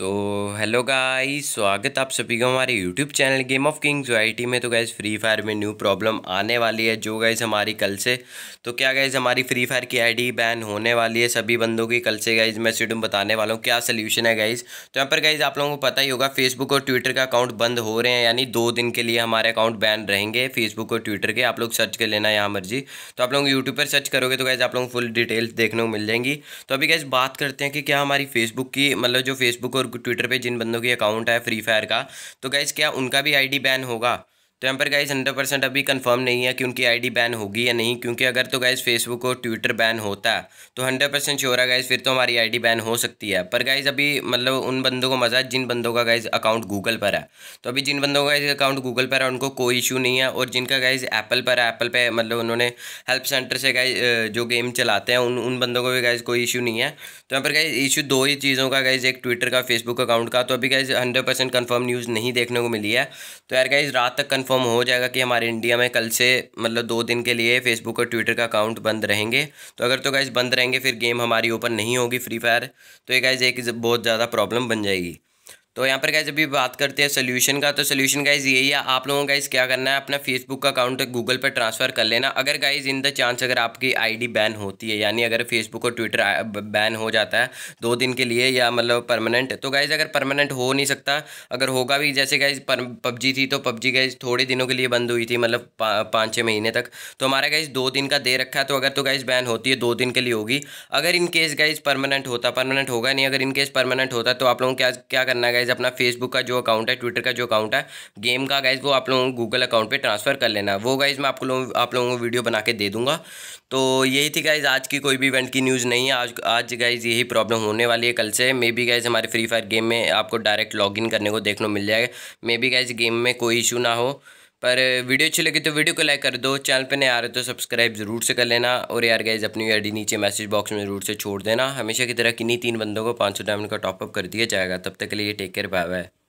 तो hello guys स्वागत आप सभी का हमारे YouTube channel game of kings YT में तो गाइस फ्री फायर में न्यू प्रॉब्लम आने वाली है जो गाइस हमारी कल से तो क्या गाइस हमारी फ्री फायर की आईडी बैन होने वाली है सभी बंदों की कल से गाइस मैं सीडूम बताने वाला हूँ क्या सोल्यूशन है गाइस तो यहाँ पर गाइज आप लोगों को पता ही होगा फेसबुक और ट्विटर का अकाउंट बंद हो रहे हैं यानी दो दिन के लिए हमारे अकाउंट बैन रहेंगे फेसबुक और ट्विटर के आप लोग सर्च कर लेना यहाँ मर्जी तो आप लोग यूट्यूब पर सर्च करोगे तो गाइज आप लोग फुल डिटेल्स देखने को मिल जाएंगी तो अभी गाइज बात करते हैं कि क्या हमारी फेसबुक की मतलब जो फेसबुक और ट्विटर पे जिन बंदों की अकाउंट है फ्री फायर का तो गैस क्या उनका भी आईडी बैन होगा तो यहाँ पर गाइज हंड्रेड परसेंट अभी कंफर्म नहीं है कि उनकी आईडी बैन होगी या नहीं क्योंकि अगर तो गाइज फेसबुक और ट्विटर बैन होता तो हंड्रेड परसेंट श्योर है गाइज फिर तो हमारी आईडी बैन हो सकती है पर गाइज अभी मतलब उन बंदों को मजा है जिन बंदों का गाइज अकाउंट गूगल पर है तो अभी जिन बंदों का गाइज अकाउंट गूगल पर है उनको कोई इशू नहीं है और जिनका गाइज एप्पल पर है एप्पल पर मतलब उन्होंने हेल्प सेंटर से गाइज जो गेम चलाते हैं उन उन बंदों को भी गाइज कोई इशू नहीं है तो यहाँ पर गाइज इशू दो ही चीज़ों का गाइज एक ट्विटर का फेसबुक अकाउंट का तो अभी guys hundred percent confirm news नहीं देखने को मिली है तो यार गाइज रात तक कन्फर्म कंफर्म हो जाएगा कि हमारे इंडिया में कल से मतलब दो दिन के लिए फेसबुक और ट्विटर का अकाउंट बंद रहेंगे तो अगर तो गाइज़ बंद रहेंगे फिर गेम हमारी ओपन नहीं होगी फ्री फायर तो ये गाइज़ एक बहुत ज़्यादा प्रॉब्लम बन जाएगी तो यहाँ पर गाइज अभी बात करते हैं सोल्यूशन का तो सोल्यूशन गाइज यही है आप लोगों का इस क्या करना है अपना फेसबुक का अकाउंट गूगल पर ट्रांसफ़र कर लेना अगर गाइज इन द चांस अगर आपकी आईडी बैन होती है यानी अगर फेसबुक और ट्विटर बैन हो जाता है दो दिन के लिए या मतलब परमानेंट तो गाइज अगर परमानेंट हो नहीं सकता अगर होगा भी जैसे गाइज पबजी थी तो पबजी गाइज थोड़े दिनों के लिए बंद हुई थी मतलब पाँच छः महीने तक तो हमारा गाइज दो दिन का दे रखा है तो अगर तो गाइज बैन होती है दो दिन के लिए होगी अगर इन केस गाइज परमानेंट होता परमानेंट होगा नहीं अगर इन केस परमानेंट होता तो आप लोगों को क्या क्या करना है गाइज अपना फेसबुक का जो अकाउंट है ट्विटर का जो अकाउंट है गेम का गाइज वो आप लोगों को गूगल अकाउंट पर ट्रांसफ़र कर लेना वो गाइज मैं आप लोगों आप लोगों को वीडियो बना के दे दूंगा तो यही थी गाइज आज की कोई भी इवेंट की न्यूज़ नहीं है आज आज गाइज यही प्रॉब्लम होने वाली है कल से मे बी गाइज हमारे फ्री फायर गेम में आपको डायरेक्ट इन करने को देखने को मिल जाएगा मे बी गाइज गेम में कोई इशू ना हो पर वीडियो अच्छी लगी तो वीडियो को लाइक कर दो चैनल पे नए आ रहे तो सब्सक्राइब ज़रूर से कर लेना और यार गैज अपनी आईडी नीचे मैसेज बॉक्स में ज़रूर से छोड़ देना हमेशा की तरह किन्हीं तीन बंदों को पाँच सौ डायमंड का टॉपअप कर दिया जाएगा तब तक के लिए टेक केयर बाय बाय